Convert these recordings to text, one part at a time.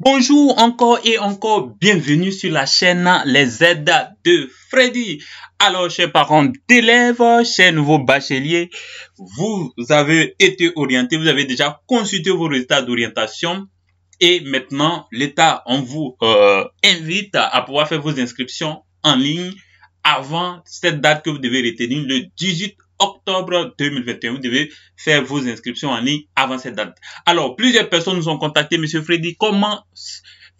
Bonjour encore et encore, bienvenue sur la chaîne Les aides de Freddy. Alors, chers parents d'élèves, chers nouveaux bacheliers, vous avez été orientés, vous avez déjà consulté vos résultats d'orientation et maintenant, l'État, on vous euh, invite à pouvoir faire vos inscriptions en ligne avant cette date que vous devez retenir, le 18 octobre 2021. Vous devez faire vos inscriptions en ligne avant cette date. Alors, plusieurs personnes nous ont contacté. Monsieur Freddy, comment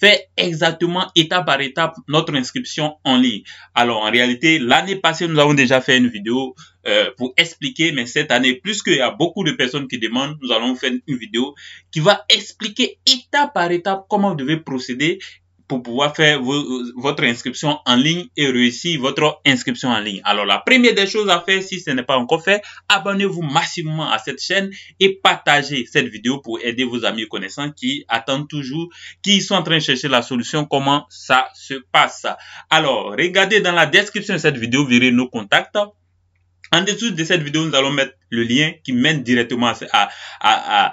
faire exactement étape par étape notre inscription en ligne. Alors en réalité, l'année passée, nous avons déjà fait une vidéo euh, pour expliquer, mais cette année, plus qu'il y a beaucoup de personnes qui demandent, nous allons faire une vidéo qui va expliquer étape par étape comment vous devez procéder pour pouvoir faire euh, votre inscription en ligne et réussir votre inscription en ligne. Alors la première des choses à faire, si ce n'est pas encore fait, abonnez-vous massivement à cette chaîne et partagez cette vidéo pour aider vos amis et connaissants qui attendent toujours, qui sont en train de chercher la solution, comment ça se passe. Alors regardez dans la description de cette vidéo, verrez nos contacts. En dessous de cette vidéo, nous allons mettre le lien qui mène directement à, à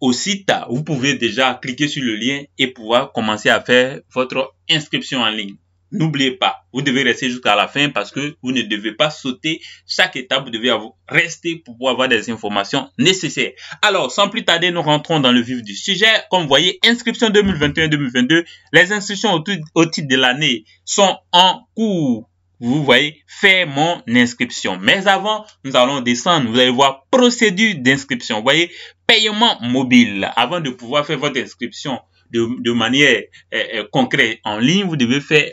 au site, vous pouvez déjà cliquer sur le lien et pouvoir commencer à faire votre inscription en ligne. N'oubliez pas, vous devez rester jusqu'à la fin parce que vous ne devez pas sauter chaque étape. Vous devez rester pour pouvoir avoir des informations nécessaires. Alors, sans plus tarder, nous rentrons dans le vif du sujet. Comme vous voyez, inscription 2021-2022, les inscriptions au titre de l'année sont en cours vous voyez, faire mon inscription. Mais avant, nous allons descendre. Vous allez voir procédure d'inscription. Vous voyez, paiement mobile. Avant de pouvoir faire votre inscription de, manière eh, eh, concrète en ligne, vous devez faire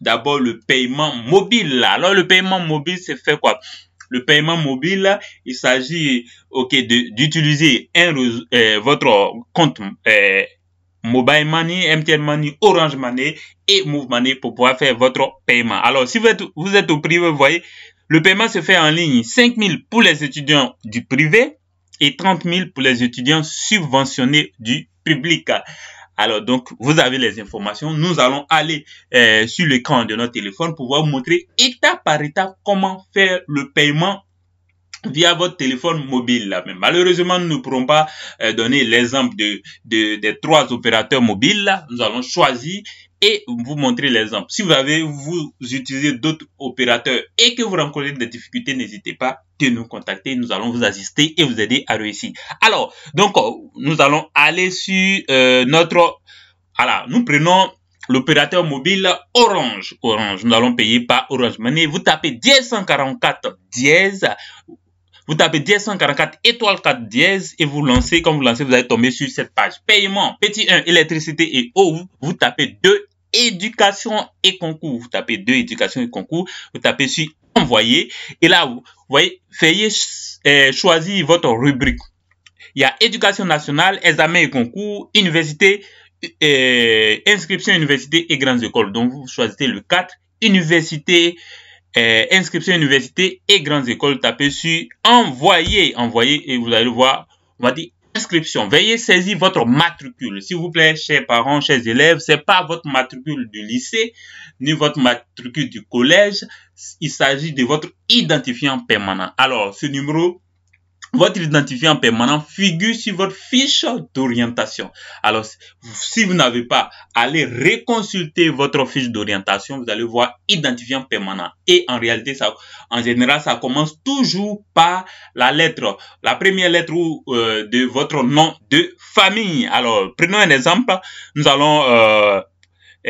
d'abord le paiement mobile. Alors, le paiement mobile, c'est fait quoi? Le paiement mobile, il s'agit ok d'utiliser eh, votre compte euh, Mobile Money, MTN Money, Orange Money et Move Money pour pouvoir faire votre paiement. Alors, si vous êtes, au privé, vous voyez, le paiement se fait en ligne. 5 000 pour les étudiants du privé et 30 000 pour les étudiants subventionnés du public. Alors, donc, vous avez les informations. Nous allons aller euh, sur l'écran de notre téléphone pour vous montrer étape par étape comment faire le paiement via votre téléphone mobile. Là. Mais malheureusement, nous ne pourrons pas euh, donner l'exemple de, des trois opérateurs mobiles. Nous allons choisir et vous montrer l'exemple. Si vous avez, vous utilisez d'autres opérateurs et que vous rencontrez des difficultés, n'hésitez pas à nous contacter. Nous allons vous assister et vous aider à réussir. Alors, donc, euh, nous allons aller sur euh, notre... Alors, nous prenons l'opérateur mobile Orange. Orange, nous allons payer par Orange Money. Vous tapez 1044 10 vous tapez 1044 étoile 4 dièse et vous lancez. comme vous lancez, vous allez tomber sur cette page. Paiement, petit 1, électricité et eau. Vous tapez 2, éducation et concours. Vous tapez 2, éducation et concours. Vous tapez sur envoyer. Et là, vous voyez, veuillez euh, choisir votre rubrique. Il y a éducation nationale, examen et concours, université, euh, inscription université et grandes écoles. Donc, vous choisissez le 4, université, eh, inscription université et grandes écoles, tapez sur envoyer, envoyer et vous allez voir, on va dire inscription. Veuillez saisir votre matricule. S'il vous plaît, chers parents, chers élèves, c'est pas votre matricule du lycée, ni votre matricule du collège. Il s'agit de votre identifiant permanent. Alors, ce numéro votre identifiant permanent figure sur votre fiche d'orientation. Alors, si vous n'avez pas, allez reconsulter votre fiche d'orientation. Vous allez voir identifiant permanent. Et en réalité, ça, en général, ça commence toujours par la lettre, la première lettre euh, de votre nom de famille. Alors, prenons un exemple. Nous allons euh,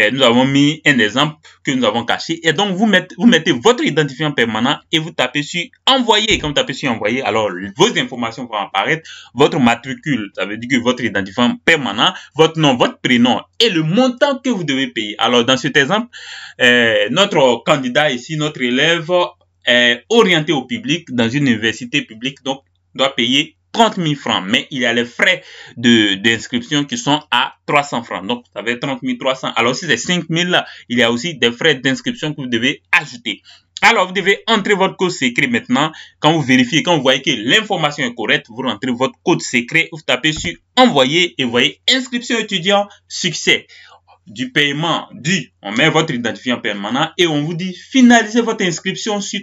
eh, nous avons mis un exemple que nous avons caché. Et donc, vous mettez, votre identifiant permanent et vous tapez sur envoyer. Quand vous tapez sur envoyer, alors vos informations vont apparaître. Votre matricule, ça veut dire que votre identifiant permanent, votre nom, votre prénom et le montant que vous devez payer. Alors, dans cet exemple, eh, notre candidat ici, notre élève, est orienté au public dans une université publique. Donc, doit payer mille francs, mais il y a les frais de d'inscription qui sont à 300 francs. Donc, vous avez 30 300. Alors, si c'est 5 000, il y a aussi des frais d'inscription que vous devez ajouter. Alors, vous devez entrer votre code secret maintenant. Quand vous vérifiez, quand vous voyez que l'information est correcte, vous rentrez votre code secret, vous tapez sur envoyer et voyez inscription étudiant, succès du paiement du, on met votre identifiant permanent et on vous dit finaliser votre inscription sur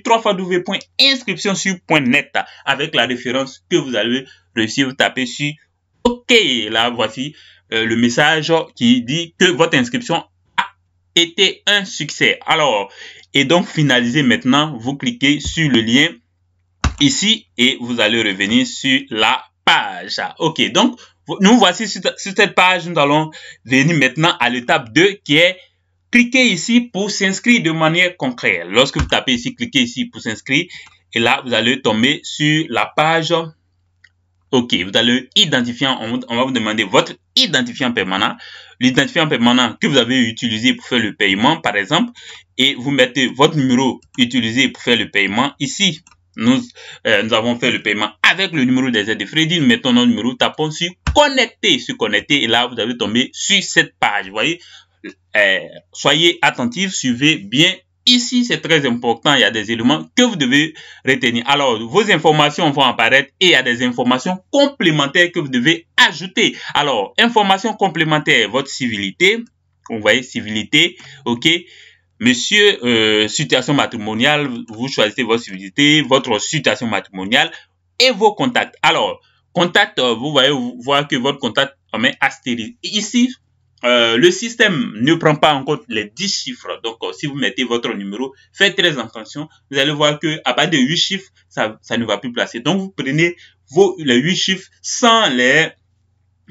net avec la référence que vous allez réussir, vous tapez sur OK. Là, voici euh, le message qui dit que votre inscription a été un succès. Alors, et donc finaliser maintenant, vous cliquez sur le lien ici et vous allez revenir sur la page. OK, donc nous voici sur, cette page, nous allons venir maintenant à l'étape 2 qui est cliquez ici pour s'inscrire de manière concrète. Lorsque vous tapez ici, cliquez ici pour s'inscrire. Et là, vous allez tomber sur la page. OK, vous allez identifiant. On, va vous demander votre identifiant permanent. L'identifiant permanent que vous avez utilisé pour faire le paiement, par exemple. Et vous mettez votre numéro utilisé pour faire le paiement ici. Nous, euh, nous avons fait le paiement avec le numéro des aides de Freddy. Nous mettons notre numéro, tapons sur connecter, sur connecter. Et là, vous avez tombé sur cette page. Vous voyez, euh, soyez attentifs, suivez bien Ici, c'est très important, il y a des éléments que vous devez retenir. Alors, vos informations vont apparaître et il y a des informations complémentaires que vous devez ajouter. Alors, informations complémentaires, votre civilité, vous voyez, civilité, ok, Monsieur, euh, situation matrimoniale, vous choisissez votre civilité, votre situation matrimoniale et vos contacts. Alors, contact, euh, vous voyez, vous voyez que votre contact est astérisque. Ici, euh, le système ne prend pas en compte les 10 chiffres. Donc, si vous mettez votre numéro, faites très attention. Vous allez voir que à bas de 8 chiffres, ça, ça ne va plus placer. Donc, vous prenez vos, les 8 chiffres sans les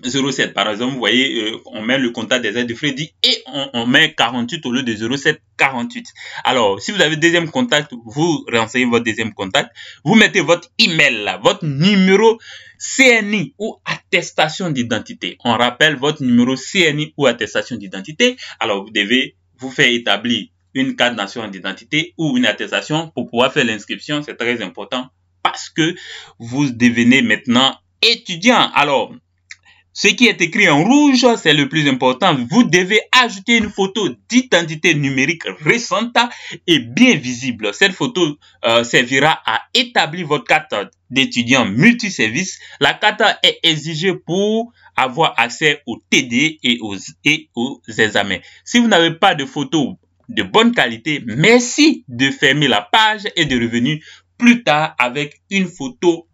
0,7. Par exemple, vous voyez, euh, on met le contact des aides de Freddy et on, met 48 au lieu de 0,7, 48. Alors, si vous avez deuxième contact, vous renseignez votre deuxième contact. Vous mettez votre email, là, votre mhm. numéro CNI ou attestation d'identité. On rappelle votre numéro CNI ou attestation d'identité. Alors, vous devez vous faire établir une carte nationale d'identité ou une attestation pour pouvoir faire l'inscription. C'est très important parce que vous devenez maintenant étudiant. Alors, ce qui est écrit en rouge, c'est le plus important. Vous devez ajouter une photo d'identité numérique récente et bien visible. Cette photo euh, servira à établir votre carte d'étudiant multiservice. La carte est exigée pour avoir accès aux TD et aux examens. Si vous n'avez pas de photo de bonne qualité, merci de fermer la page et de revenir plus tard avec une photo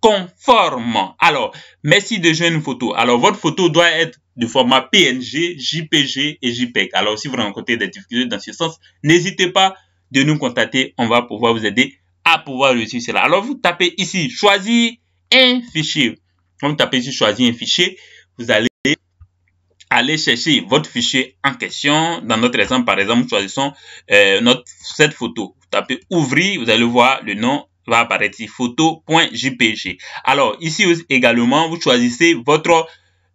conforme. Alors, merci de jouer une photo. Alors, votre photo doit être du format PNG, JPG et JPEG. Alors, si vous rencontrez des difficultés dans ce sens, n'hésitez pas de nous contacter. On va pouvoir vous aider à pouvoir réussir cela. Alors, vous tapez ici, choisir un fichier. Quand vous tapez ici, choisir un fichier, vous allez aller chercher votre fichier en question. Dans notre exemple, par exemple, choisissons euh, notre, cette photo. Vous tapez ouvrir, vous allez voir le nom va apparaître ici photo.jpg. Alors ici également, vous choisissez votre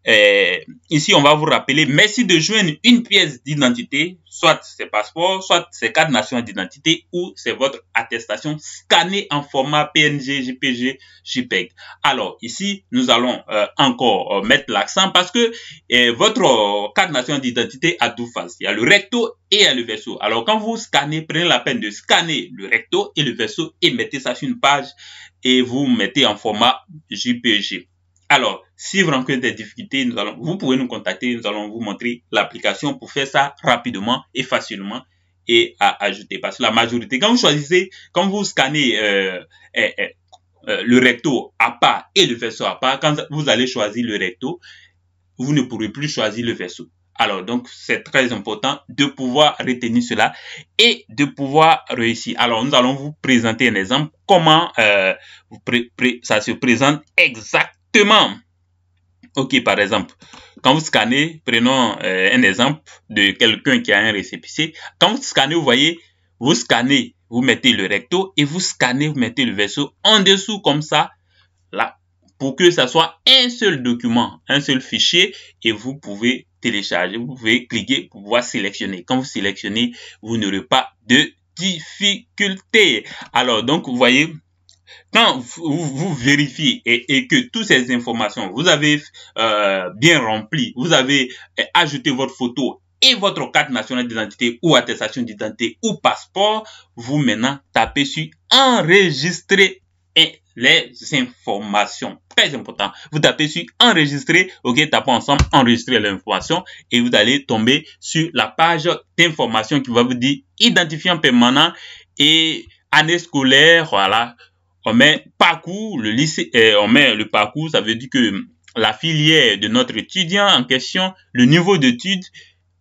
euh, ici, on va vous rappeler, merci de joindre une pièce d'identité, soit c'est passeports, soit c'est cartes nationales d'identité ou c'est votre attestation scannée en format PNG, JPG, JPEG. Alors ici, nous allons euh, encore euh, mettre l'accent parce que euh, votre carte nationale d'identité a deux phases. Il y a le recto et il y a le verso. Alors quand vous scannez, prenez la peine de scanner le recto et le verso et mettez ça sur une page et vous mettez en format JPG. Alors, si vous rencontrez des difficultés, vous pouvez nous contacter. Nous allons vous montrer l'application pour faire ça rapidement et facilement et à ajouter. Parce que la majorité, quand vous choisissez, quand vous scannez euh, eh, eh, euh, le recto à part et le verso à part, quand vous allez choisir le recto, vous ne pourrez plus choisir le verso. Alors, donc, c'est très important de pouvoir retenir cela et de pouvoir réussir. Alors, nous allons vous présenter un exemple comment euh, ça se présente exactement Exactement, OK, par exemple, quand vous scannez, prenons euh, un exemple de quelqu'un qui a un récépissé. Quand vous scannez, vous voyez, vous scannez, vous mettez le recto et vous scannez, vous mettez le vaisseau en dessous comme ça, là, pour que ça soit un seul document, un seul fichier et vous pouvez télécharger, vous pouvez cliquer pour pouvoir sélectionner. Quand vous sélectionnez, vous n'aurez pas de difficulté. Alors, donc, vous voyez, quand vous, vérifiez et, que toutes ces informations, vous avez euh, bien rempli, vous avez euh, ajouté votre photo et votre carte nationale d'identité ou attestation d'identité ou passeport, vous maintenant tapez sur enregistrer les informations. Très important. Vous tapez sur enregistrer, ok, tapez ensemble enregistrer les informations » et vous allez tomber sur la page d'information qui va vous dire identifiant permanent et année scolaire, voilà, on met parcours, le lycée, eh, on met le parcours, ça veut dire que la filière de notre étudiant en question, le niveau d'études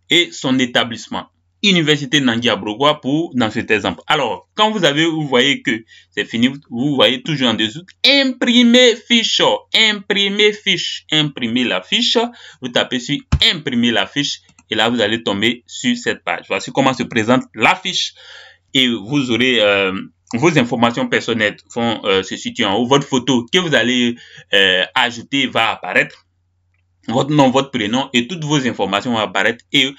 et son établissement. Université Brogwa pour dans cet exemple. Alors, quand vous avez, vous voyez que c'est fini, vous voyez toujours en dessous, imprimer fiche, imprimer fiche, imprimer la fiche, vous tapez sur imprimer la fiche et là vous allez tomber sur cette page. Voici comment se présente la fiche et vous aurez euh, vos informations personnelles vont euh, se situer en haut. Votre photo que vous allez euh, ajouter va apparaître. Votre nom, votre prénom et toutes vos informations vont apparaître. Et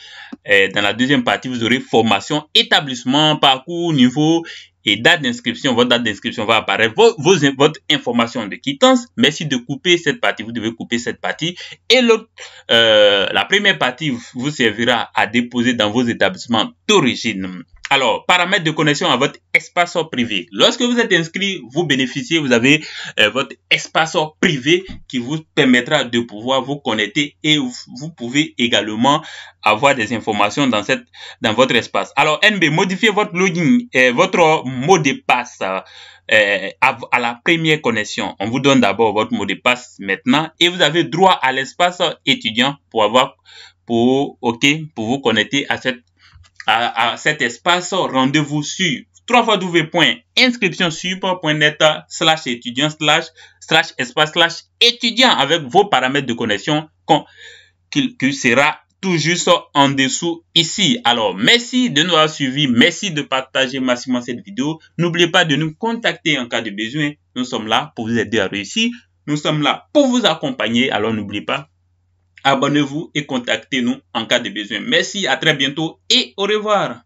euh, dans la deuxième partie, vous aurez formation, établissement, parcours, niveau et date d'inscription. Votre date d'inscription va apparaître. Vos, vos, votre information de quittance. Merci de couper cette partie. Vous devez couper cette partie. Et l'autre, la première partie vous servira à déposer dans vos établissements d'origine. Alors, paramètres de connexion à votre espace privé. Lorsque vous êtes inscrit, vous bénéficiez, vous avez euh, votre espace privé qui vous permettra de pouvoir vous connecter et vous pouvez également avoir des informations dans cette dans votre espace. Alors, NB, modifiez votre login, et euh, votre mot de passe. Euh, à, la première connexion. On vous donne d'abord votre mot de passe maintenant et vous avez droit à l'espace étudiant pour avoir pour OK pour vous connecter à cette à, cet espace, rendez-vous sur www.inscriptionsupport.net slash étudiant slash slash espace slash étudiant avec vos paramètres de connexion qui, sera tout juste en dessous ici. Alors, merci de nous avoir suivis. Merci de partager massivement cette vidéo. N'oubliez pas de nous contacter en cas de besoin. Nous sommes là pour vous aider à réussir. Nous sommes là pour vous accompagner. Alors, n'oubliez pas Abonnez-vous et contactez-nous en cas de besoin. Merci, à très bientôt et au revoir.